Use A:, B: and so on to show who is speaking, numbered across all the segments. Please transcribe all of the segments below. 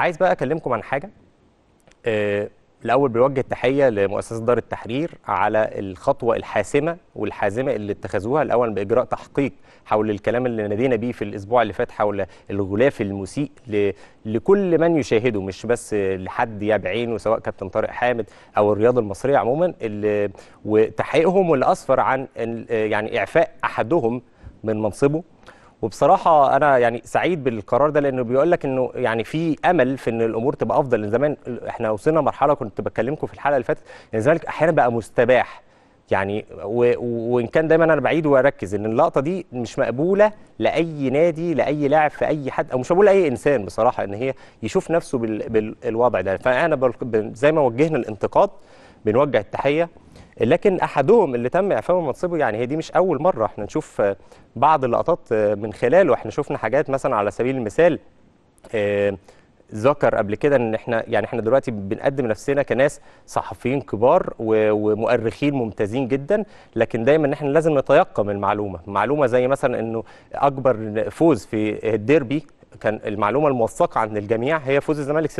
A: عايز بقى اكلمكم عن حاجه آه، الاول بوجه تحيه لمؤسسه دار التحرير على الخطوه الحاسمه والحازمه اللي اتخذوها الاول باجراء تحقيق حول الكلام اللي نادينا بيه في الاسبوع اللي فات حول الغلاف المسيء ل... لكل من يشاهده مش بس لحد يا بعينه سواء كابتن طارق حامد او الرياضه المصريه عموما اللي... وتحقيقهم واللي اسفر عن يعني اعفاء احدهم من منصبه وبصراحه انا يعني سعيد بالقرار ده لانه بيقول لك انه يعني في امل في ان الامور تبقى افضل لان زمان احنا وصلنا مرحله كنت بكلمكم في الحلقه اللي فاتت ان الزمالك احيانا بقى مستباح يعني وان كان دايما انا بعيد واركز ان اللقطه دي مش مقبوله لاي نادي لاي لاعب في اي حد او مش مقبوله لاي انسان بصراحه ان هي يشوف نفسه بالوضع ده فانا زي ما وجهنا الانتقاد بنوجه التحيه لكن احدهم اللي تم اعفاءه من منصبه يعني هي دي مش اول مره احنا نشوف بعض اللقطات من خلاله احنا شفنا حاجات مثلا على سبيل المثال آه، ذكر قبل كده ان احنا يعني احنا دلوقتي بنقدم نفسنا كناس صحفيين كبار ومؤرخين ممتازين جدا لكن دايما احنا لازم نتيقن المعلومه معلومه زي مثلا انه اكبر فوز في الديربي كان المعلومه الموثقه عند الجميع هي فوز الزمالك 6-0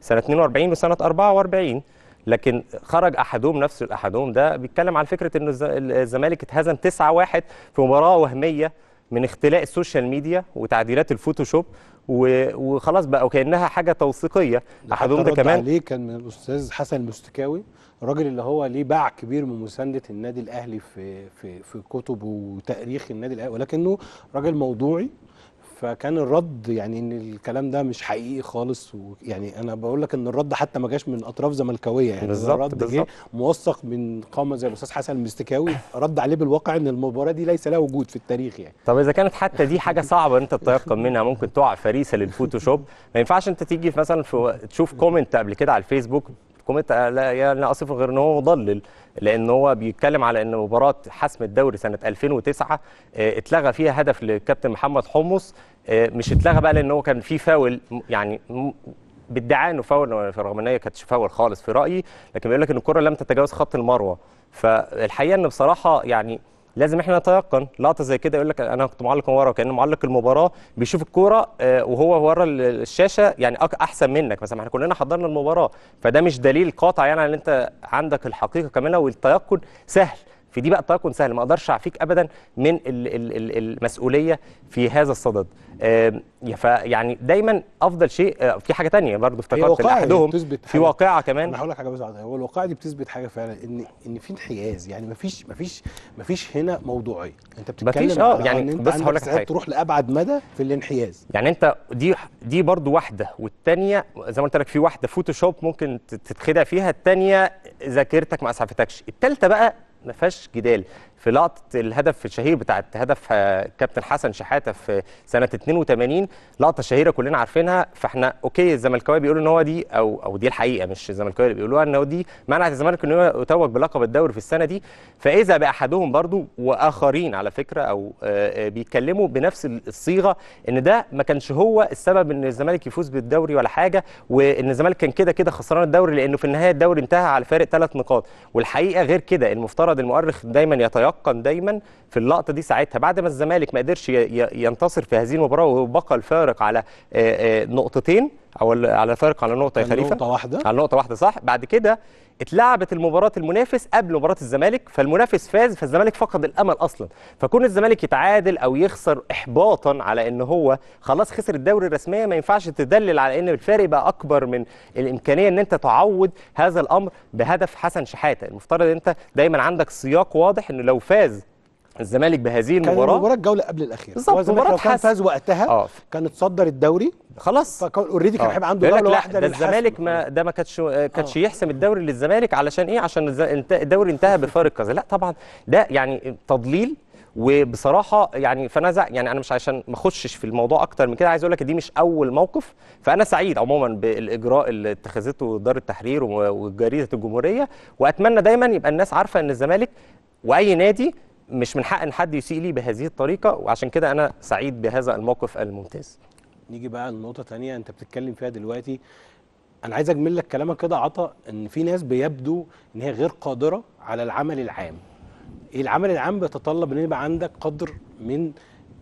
A: سنه 42 وسنه 44 لكن خرج احدهم نفس الاحدهم ده بيتكلم عن فكره ان الزمالك اتهزم 9-1 في مباراه وهميه من اختلاء السوشيال ميديا وتعديلات الفوتوشوب وخلاص بقى وكانها حاجه توثيقيه احدهم ده كمان عليه
B: كان من الاستاذ حسن المستكاوي الراجل اللي هو ليه باع كبير من مسانده النادي الاهلي في في في كتبه وتاريخ النادي الاهلي ولكنه راجل موضوعي فكان الرد يعني ان الكلام ده مش حقيقي خالص ويعني انا بقول لك ان الرد حتى ما جاش من اطراف زملكاويه يعني بالزبط الرد جه موثق من قامه زي الاستاذ حسن المستكاوي رد عليه بالواقع ان المباراه دي ليس لها وجود في التاريخ يعني
A: طب اذا كانت حتى دي حاجه صعبه انت تتيقن منها ممكن تقع فريسه للفوتوشوب ما ينفعش انت تيجي مثلا في تشوف كومنت قبل كده على الفيسبوك كوميت لا يعني اصفه غير ان هو مضلل لان هو بيتكلم على ان مباراه حسم الدوري سنه 2009 آه، اتلغى فيها هدف للكابتن محمد حمص آه، مش اتلغى بقى لان هو كان في فاول يعني بادعاء انه فاول رغم ان هي كانتش فاول خالص في رايي لكن بيقول لك ان الكره لم تتجاوز خط المروه فالحقيقه ان بصراحه يعني لازم احنا نتيقن لقطه زي كده يقول لك انا كنت معلق من ورا وكان معلق المباراه بيشوف الكوره آه، وهو ورا الشاشه يعني احسن منك مثلا احنا كلنا حضرنا المباراه فده مش دليل قاطع يعني ان انت عندك الحقيقه كامله والتيقن سهل في دي بقى التراكم سهل ما اقدرش اعفيك ابدا من المسؤوليه في هذا الصدد يعني دايما افضل شيء آه، في حاجه ثانيه برضه افتكرت احدهم في واقعه كمان انا هقول لك
B: حاجه بس هو الواقعه دي بتثبت حاجه فعلا ان ان في انحياز يعني مفيش مفيش مفيش هنا موضوعيه انت بتتكلم مفيش اه يعني إن بس هقول لك حاجه تروح لابعد مدى في الانحياز
A: يعني انت دي دي برضه واحده والثانيه زي ما قلت لك في واحده فوتوشوب ممكن تتخدع فيها الثانيه ذاكرتك ما اسعفتكش الثالثه بقى ما فيهاش جدال في لقطه الهدف الشهير بتاعت هدف آه، كابتن حسن شحاته في سنه 82 لقطه شهيره كلنا عارفينها فاحنا اوكي الزملكاويه بيقولوا ان هو دي او او دي الحقيقه مش الزملكاويه اللي بيقولوها ان هو دي منعت الزمالك ان هو يتوج بلقب الدوري في السنه دي فاذا باحدهم برضو واخرين على فكره او آه، آه، بيتكلموا بنفس الصيغه ان ده ما كانش هو السبب ان الزمالك يفوز بالدوري ولا حاجه وان الزمالك كان كده كده خسران الدوري لانه في النهايه الدوري انتهى على فارق ثلاث نقاط والحقيقه غير كده المفترض المؤرخ دايما يتيقن يتيقن دايما في اللقطه دي ساعتها بعد ما الزمالك ما قدرش ينتصر في هذه المباراه وبقى الفارق على نقطتين او على فرق على نقطه يا خليفه نقطه واحده على نقطه واحده صح بعد كده اتلعبت المباراه المنافس قبل مباراه الزمالك فالمنافس فاز فالزمالك فقد الامل اصلا فكون الزمالك يتعادل او يخسر احباطا على ان هو خلاص خسر الدوري الرسميه ما ينفعش تدلل على ان الفارق بقى اكبر من الامكانيه ان انت تعوض هذا الامر بهدف حسن شحاته المفترض انت دايما عندك سياق واضح ان لو فاز الزمالك بهذه المباراه كان المباراه
B: الجوله قبل الاخيره بالظبط مباراه كان فاز وقتها آه. كان اتصدر الدوري خلاص فكان اوريدي كان آه. هيبقى عنده جوله واحده ده الزمالك
A: ما ده ما كانش كانش آه. يحسم الدوري للزمالك علشان ايه عشان الدوري انتهى بفارق كذا لا طبعا ده يعني تضليل وبصراحه يعني فانا يعني انا مش عشان ما اخشش في الموضوع اكتر من كده عايز اقول لك دي مش اول موقف فانا سعيد عموما بالاجراء اللي اتخذته دار التحرير وجريده الجمهوريه واتمنى دايما يبقى الناس عارفه ان الزمالك واي نادي مش من حق ان حد يسيء لي بهذه الطريقه
B: وعشان كده انا سعيد بهذا الموقف الممتاز نيجي بقى لنقطه ثانيه انت بتتكلم فيها دلوقتي انا عايز اجمل لك كلامك كده عطا ان في ناس بيبدو ان هي غير قادره على العمل العام العمل العام بيتطلب ان يبقى عندك قدر من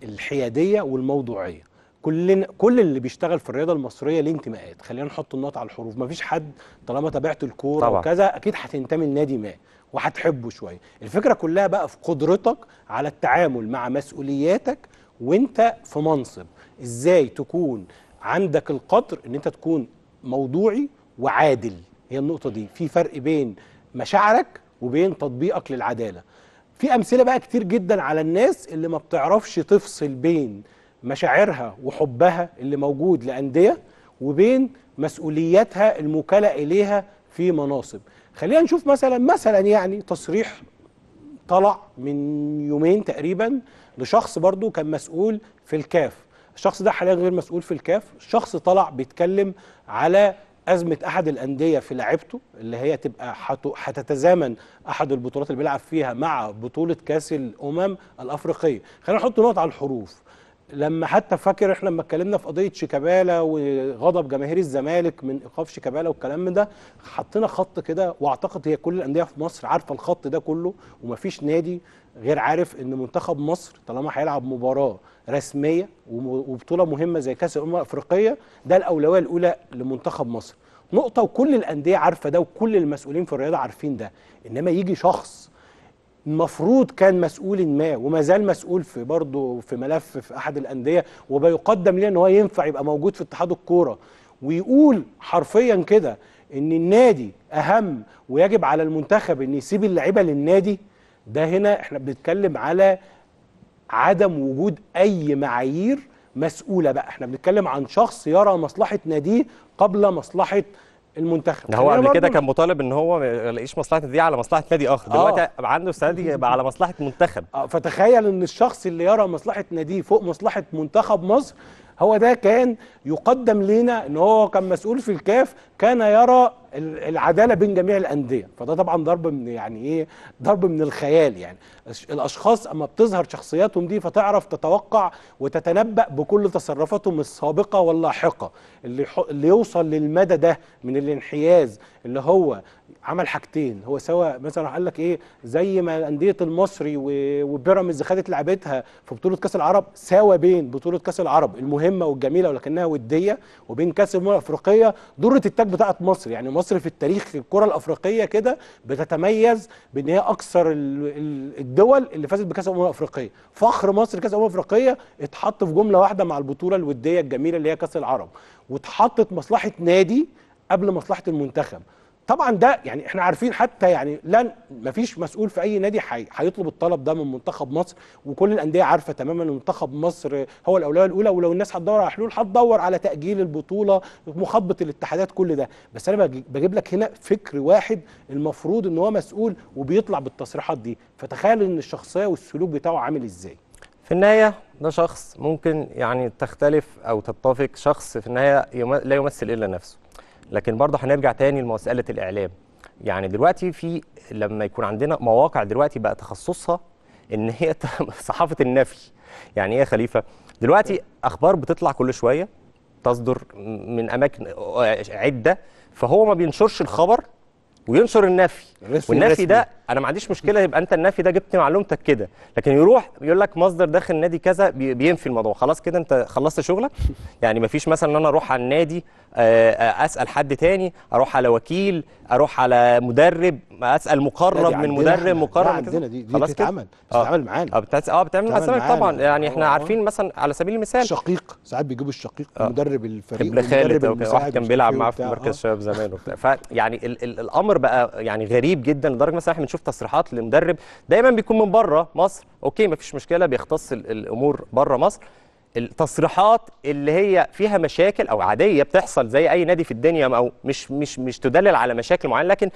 B: الحياديه والموضوعيه كل كل اللي بيشتغل في الرياضه المصريه ليه انتماءات خلينا نحط النقط على الحروف مفيش حد طالما تابعت الكوره وكذا اكيد هتنتمي لنادي ما وهتحبه شويه الفكره كلها بقى في قدرتك على التعامل مع مسؤولياتك وانت في منصب ازاي تكون عندك القدر ان انت تكون موضوعي وعادل هي النقطه دي في فرق بين مشاعرك وبين تطبيقك للعداله في امثله بقى كتير جدا على الناس اللي ما بتعرفش تفصل بين مشاعرها وحبها اللي موجود لأندية وبين مسؤولياتها الموكلة إليها في مناصب خلينا نشوف مثلا مثلا يعني تصريح طلع من يومين تقريبا لشخص برضو كان مسؤول في الكاف الشخص ده حاليا غير مسؤول في الكاف الشخص طلع بيتكلم على أزمة أحد الأندية في لعبته اللي هي تبقى هتتزامن أحد البطولات اللي بيلعب فيها مع بطولة كأس الأمم الأفريقية خلينا نحط نقط على الحروف لما حتى فاكر احنا لما اتكلمنا في قضيه شيكابالا وغضب جماهير الزمالك من ايقاف شيكابالا والكلام من ده حطينا خط كده واعتقد هي كل الانديه في مصر عارفه الخط ده كله ومفيش نادي غير عارف ان منتخب مصر طالما هيلعب مباراه رسميه وبطوله مهمه زي كاس الامم الافريقيه ده الاولويه الاولى لمنتخب مصر نقطه وكل الانديه عارفه ده وكل المسؤولين في الرياضه عارفين ده انما يجي شخص المفروض كان مسؤول ما وما زال مسؤول في برضه في ملف في احد الانديه وبيقدم ليه ان هو ينفع يبقى موجود في اتحاد الكوره ويقول حرفيا كده ان النادي اهم ويجب على المنتخب ان يسيب اللعيبه للنادي ده هنا احنا بنتكلم على عدم وجود اي معايير مسؤوله بقى احنا بنتكلم عن شخص يرى مصلحه ناديه قبل مصلحه المنتخب ده هو قبل كده كان مطالب ان هو ما يلاقيش مصلحه دي
A: على مصلحه نادي اخر آه. دلوقتي عنده السنه دي على مصلحه منتخب
B: آه فتخيل ان الشخص اللي يرى مصلحه ناديه فوق مصلحه منتخب مصر هو ده كان يقدم لينا ان هو كان مسؤول في الكاف كان يرى العداله بين جميع الانديه فده طبعا ضرب من يعني ايه ضرب من الخيال يعني الاشخاص اما بتظهر شخصياتهم دي فتعرف تتوقع وتتنبأ بكل تصرفاتهم السابقه واللاحقه اللي اللي يوصل للمدى ده من الانحياز اللي هو عمل حاجتين هو سواء مثلا قال لك ايه زي ما انديه المصري وبيراميدز خدت لعبتها في بطوله كاس العرب ساوى بين بطوله كاس العرب المهمه والجميله ولكنها وديه وبين كاس الامم الافريقيه دره التاج بتاعه مصر يعني مصر مصر في التاريخ الكره الافريقيه كده بتتميز بان هي اكثر الدول اللي فازت بكاس الامم الافريقيه فخر مصر كاس الامم الافريقيه اتحط في جمله واحده مع البطوله الوديه الجميله اللي هي كاس العرب واتحطت مصلحه نادي قبل مصلحه المنتخب طبعا ده يعني احنا عارفين حتى يعني لن مفيش مسؤول في اي نادي هيطلب الطلب ده من منتخب مصر وكل الانديه عارفه تماما ان منتخب مصر هو الاولويه الاولى ولو الناس هتدور على حلول هتدور على تاجيل البطوله مخبط الاتحادات كل ده بس انا بجيب لك هنا فكر واحد المفروض ان هو مسؤول وبيطلع بالتصريحات دي فتخيل ان الشخصيه والسلوك بتاعه عامل ازاي في
A: النهايه ده شخص ممكن يعني تختلف او تتفق شخص في النهايه لا يمثل الا نفسه لكن برضه هنرجع تاني لمساله الاعلام يعني دلوقتي في لما يكون عندنا مواقع دلوقتي بقى تخصصها ان هي صحافه النفي يعني ايه يا خليفه دلوقتي اخبار بتطلع كل شويه تصدر من اماكن عده فهو ما بينشرش الخبر وينشر النفي والنفي ده انا ما عنديش مشكله يبقى انت النفي ده جبت معلومتك كده لكن يروح يقول لك مصدر داخل نادي كذا بينفي الموضوع خلاص كده انت خلصت شغلك يعني ما فيش مثلا ان انا اروح على النادي آه، آه، اسال حد تاني اروح على وكيل اروح على مدرب اسال مقرب من مدرب مقرب كده دي دي بتتعمل بتتعامل آه. معانا اه بتتعمل, اه بتتعامل اسامي طبعا يعني احنا عارفين مثلا على سبيل المثال شقيق ساعات بيجيبوا الشقيق مدرب الفريق خالد واحد كان بيلعب إيه معاه في مركز شباب زمان وبتاع فيعني الامر بقى يعني غريب جدا لدرجه مثلا احنا بنشوف تصريحات لمدرب دايما بيكون من بره مصر اوكي مفيش مشكله بيختص الامور بره مصر التصريحات اللي هي فيها مشاكل او عاديه بتحصل زي اي نادي في الدنيا او مش مش مش تدلل على مشاكل معينه لكن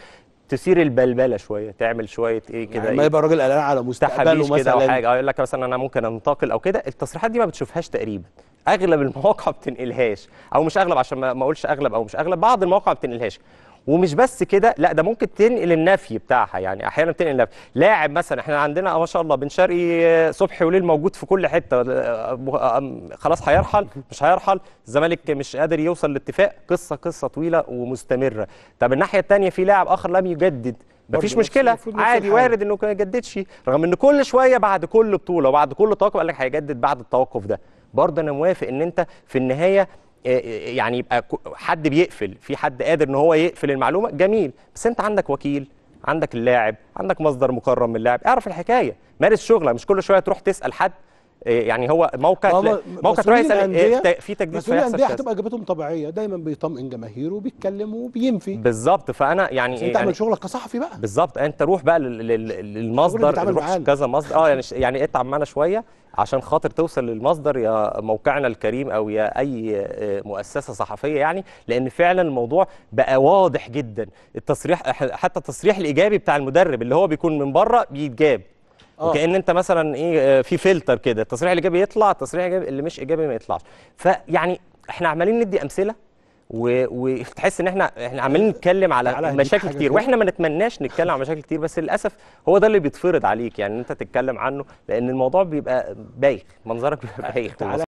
A: تثير البلبله شويه تعمل شويه ايه يعني كده يعني ما إيه يبقى الراجل قلقان
B: على مستقبله مثلا كده او حاجه
A: يقول لك مثلا انا ممكن انتقل او كده التصريحات دي ما بتشوفهاش تقريبا اغلب المواقع بتنقلهاش او مش اغلب عشان ما اقولش اغلب او مش اغلب بعض المواقع بتنقلهاش ومش بس كده لا ده ممكن تنقل النفي بتاعها يعني احيانا تنقل النفي لاعب مثلا احنا عندنا آه، ما شاء الله بن شرقي آه، صبحي وليل موجود في كل حته آه، خلاص هيرحل مش هيرحل الزمالك مش قادر يوصل لاتفاق قصه قصه طويله ومستمره طب الناحيه الثانيه في لاعب اخر لم يجدد مفيش مشكله عادي وارد انه ما يجددش رغم ان كل شويه بعد كل بطوله وبعد كل توقف قال لك هيجدد بعد التوقف ده برضه انا موافق ان انت في النهايه آه، آه، يعني يبقى حد بيقفل في حد قادر ان هو يقفل المعلومه جميل بس انت عندك وكيل عندك اللاعب عندك مصدر مكرم من اللاعب اعرف الحكايه مارس شغلك مش كل شويه تروح تسال حد يعني هو موقع موقع رئيس إيه، في تجديد في الانديه هتبقى
B: اجابتهم طبيعيه دايما بيطمئن جماهيره وبيتكلم وبينفي
A: بالظبط فانا يعني انت يعني شغلك كصحفي بقى بالظبط انت روح بقى للمصدر روح كذا مصدر اه يعني يعني اتعب معانا شويه عشان خاطر توصل للمصدر يا موقعنا الكريم او يا اي آه، مؤسسه صحفيه يعني لان فعلا الموضوع بقى واضح جدا التصريح حتى التصريح الايجابي بتاع المدرب اللي هو بيكون من بره بيتجاب أوه. وكان انت مثلا ايه آه، في فلتر كده التصريح الايجابي يطلع التصريح اللي مش ايجابي ما يطلعش فيعني احنا عمالين ندي امثله و... وتحس ان احنا احنا عمالين نتكلم على, على مشاكل كتير واحنا ما نتمناش نتكلم على مشاكل كتير بس للاسف هو ده اللي بيتفرض عليك يعني انت تتكلم عنه لان الموضوع بيبقى بايخ منظرك بيبقى بايخ